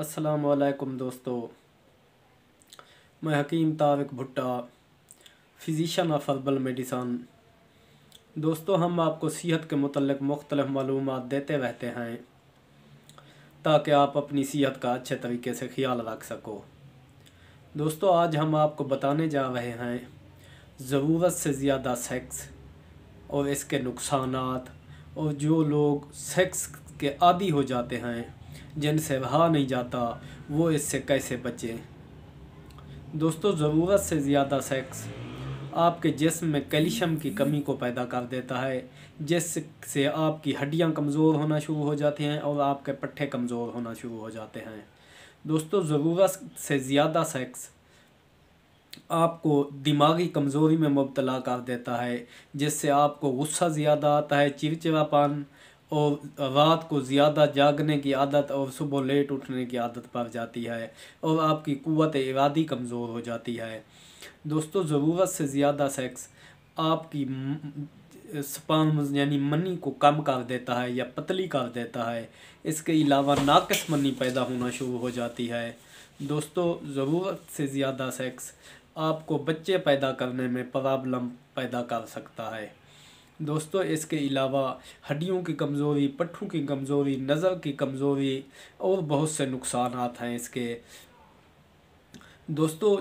असलकुम दोस्तों मैं हकीम तारिक भुट्टा फिज़िशन ऑफ हर्बल मेडिसन दोस्तों हम आपको सेहत के मतलब मुख्तलिफ मालूम देते रहते हैं ताकि आप अपनी सेहत का अच्छे तरीके से ख्याल रख सको दोस्तों आज हम आपको बताने जा रहे हैं ज़रूरत से ज़्यादा सेक्स और इसके नुकसान और जो लोग सेक्स के आदि हो जाते हैं जिनसे रहा नहीं जाता वो इससे कैसे बचें दोस्तों ज़रूरत से ज़्यादा सेक्स आपके जिस्म में कैल्शियम की कमी को पैदा कर देता है जिससे आपकी हड्डियां कमज़ोर होना शुरू हो जाती हैं और आपके पट्टे कमज़ोर होना शुरू हो जाते हैं दोस्तों ज़रूरत से ज़्यादा सेक्स आपको दिमागी कमज़ोरी में मुबतला कर देता है जिससे आपको गुस्सा ज़्यादा आता है चिड़चिड़ापान और रात को ज़्यादा जागने की आदत और सुबह लेट उठने की आदत पड़ जाती है और आपकी क़वत इरादी कमज़ोर हो जाती है दोस्तों ज़रूरत से ज़्यादा सेक्स आपकी स्पाम यानी मनी को कम कर देता है या पतली कर देता है इसके अलावा नाकस मनी पैदा होना शुरू हो जाती है दोस्तों ज़रूरत से ज़्यादा सेक्स आपको बच्चे पैदा करने में प्रॉब्लम पैदा कर सकता है दोस्तों इसके अलावा हड्डियों की कमज़ोरी पट्ठों की कमज़ोरी नज़र की कमज़ोरी और बहुत से नुकसान हैं इसके दोस्तों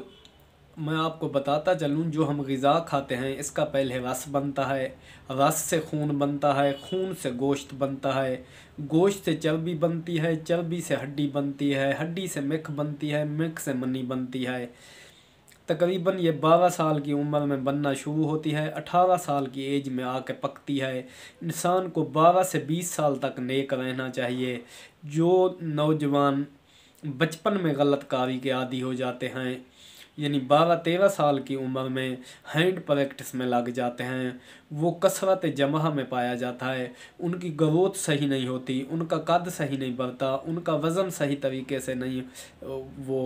मैं आपको बताता चलूँ जो हम गज़ा खाते हैं इसका पहले रस बनता है रस से खून बनता है खून से गोश्त बनता है गोश्त से चर्बी बनती है चर्बी से हड्डी बनती है हड्डी से मिख बनती है मिख से मनी बनती है तकरीबन ये 12 साल की उम्र में बनना शुरू होती है 18 साल की एज में आके पकती है इंसान को 12 से 20 साल तक नेक रहना चाहिए जो नौजवान बचपन में गलत कारी के आदि हो जाते हैं यानी बारह तेरह साल की उम्र में हैंड प्रैक्टिस में लग जाते हैं वो कसरत जमा में पाया जाता है उनकी ग्रोथ सही नहीं होती उनका कद सही नहीं बढ़ता उनका वज़न सही तरीके से नहीं वो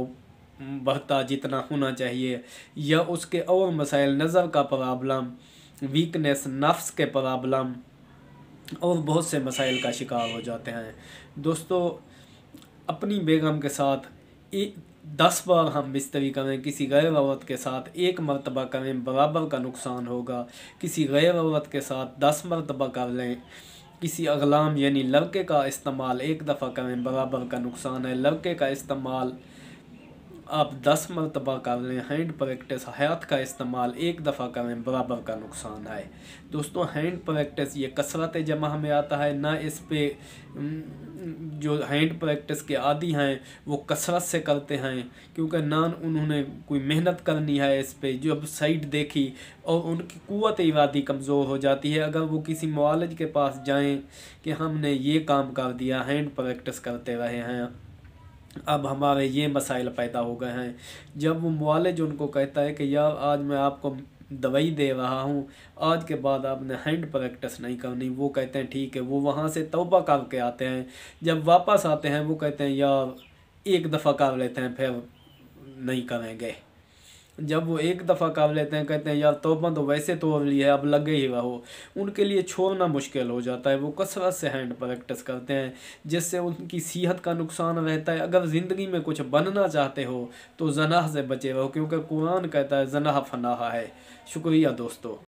बहता जितना होना चाहिए या उसके और मसाइल नज़र का प्रॉब्लम वीकनेस नफ्स के प्रॉब्लम और बहुत से मसाइल का शिकार हो जाते हैं दोस्तों अपनी बेगम के साथ एक दस बार हम बिस्तरी करें किसी गैर औरत के साथ एक मरतबा करें बराबर का नुकसान होगा किसी गैर औरत के साथ दस मरतबा कर लें किसी अगलाम यानी लड़के का इस्तेमाल एक दफ़ा करें बराबर का नुकसान है लड़के का इस्तेमाल आप दस मरतबा कर लें हैंड प्रैक्टिस हयात का इस्तेमाल एक दफ़ा करें बराबर का नुकसान है दोस्तों हैंड प्रैक्टिस ये कसरत जमा में आता है ना इस पर जो हैंड प्रैक्टिस के आदि हैं वो कसरत से करते हैं क्योंकि ना उन्होंने कोई मेहनत करनी है इस पर अब साइड देखी और उनकी क़वत इरादी कमज़ोर हो जाती है अगर वो किसी मालज के पास जाएँ कि हमने ये काम कर दिया हैंड प्रैक्टिस करते रहे हैं अब हमारे ये मसाइल पैदा हो गए हैं जब वो मालिज उनको कहता है कि यार आज मैं आपको दवाई दे रहा हूँ आज के बाद आपने हैंड प्रैक्टिस नहीं करनी वो कहते हैं ठीक है वो वहाँ से तोबा करके आते हैं जब वापस आते हैं वो कहते हैं यार एक दफ़ा कर लेते हैं फिर नहीं करेंगे जब वो एक दफ़ा काव लेते हैं कहते हैं यार तोबा तो वैसे तो ली है अब लगे ही वह हो उनके लिए छोड़ना मुश्किल हो जाता है वो कसरत से हैंड प्रैक्टिस करते हैं जिससे उनकी सेहत का नुकसान रहता है अगर ज़िंदगी में कुछ बनना चाहते हो तो जनाह से बचे रहो क्योंकि कुरान कहता है जनाह फनाहा है शुक्रिया दोस्तों